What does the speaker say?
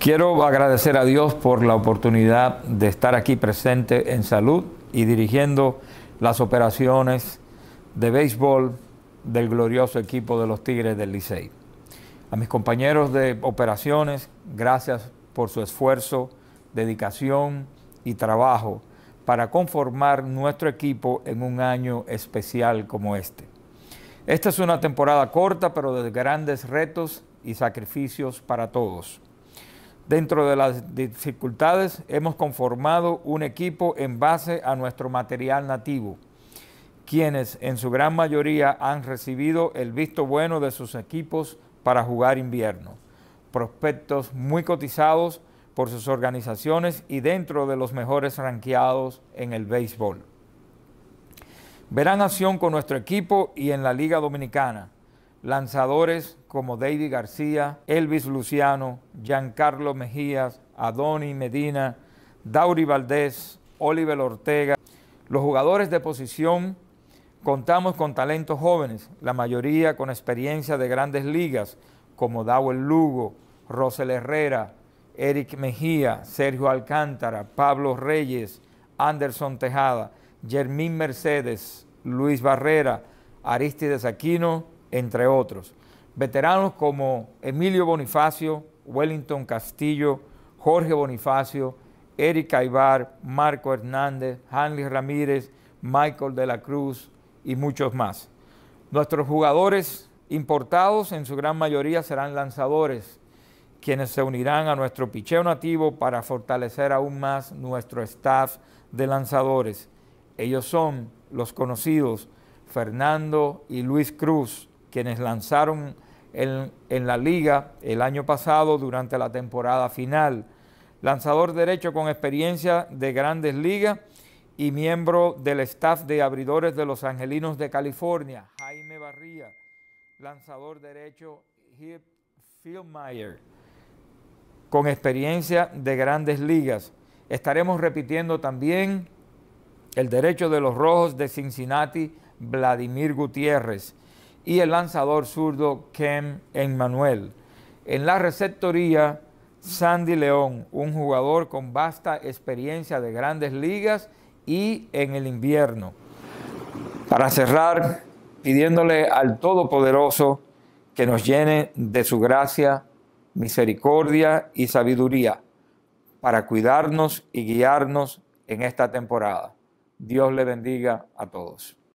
Quiero agradecer a Dios por la oportunidad de estar aquí presente en salud y dirigiendo las operaciones de béisbol del glorioso equipo de los Tigres del Licey. A mis compañeros de operaciones, gracias por su esfuerzo, dedicación y trabajo para conformar nuestro equipo en un año especial como este. Esta es una temporada corta, pero de grandes retos y sacrificios para todos. Dentro de las dificultades hemos conformado un equipo en base a nuestro material nativo, quienes en su gran mayoría han recibido el visto bueno de sus equipos para jugar invierno. Prospectos muy cotizados por sus organizaciones y dentro de los mejores ranqueados en el béisbol. Verán acción con nuestro equipo y en la Liga Dominicana lanzadores como David García, Elvis Luciano, Giancarlo Mejías, Adoni Medina, Dauri Valdés, Oliver Ortega. Los jugadores de posición contamos con talentos jóvenes, la mayoría con experiencia de grandes ligas, como Dawel Lugo, Rosel Herrera, Eric Mejía, Sergio Alcántara, Pablo Reyes, Anderson Tejada, Germín Mercedes, Luis Barrera, Aristides Aquino, entre otros. Veteranos como Emilio Bonifacio, Wellington Castillo, Jorge Bonifacio, Eric Aibar, Marco Hernández, Hanley Ramírez, Michael de la Cruz y muchos más. Nuestros jugadores importados en su gran mayoría serán lanzadores, quienes se unirán a nuestro picheo nativo para fortalecer aún más nuestro staff de lanzadores. Ellos son los conocidos Fernando y Luis Cruz, quienes lanzaron en, la liga el año pasado durante la temporada final. Lanzador derecho con experiencia de grandes ligas y miembro del staff de abridores de los Angelinos de California, Jaime Barría. Lanzador derecho, Hip Fieldmeyer, con experiencia de grandes ligas. Estaremos repitiendo también el derecho de los Rojos de Cincinnati, Vladimir Gutiérrez y el lanzador zurdo Ken Emmanuel. En la receptoría, Sandy León, un jugador con vasta experiencia de grandes ligas y en el invierno. Para cerrar, pidiéndole al Todopoderoso que nos llene de su gracia, misericordia y sabiduría para cuidarnos y guiarnos en esta temporada. Dios le bendiga a todos.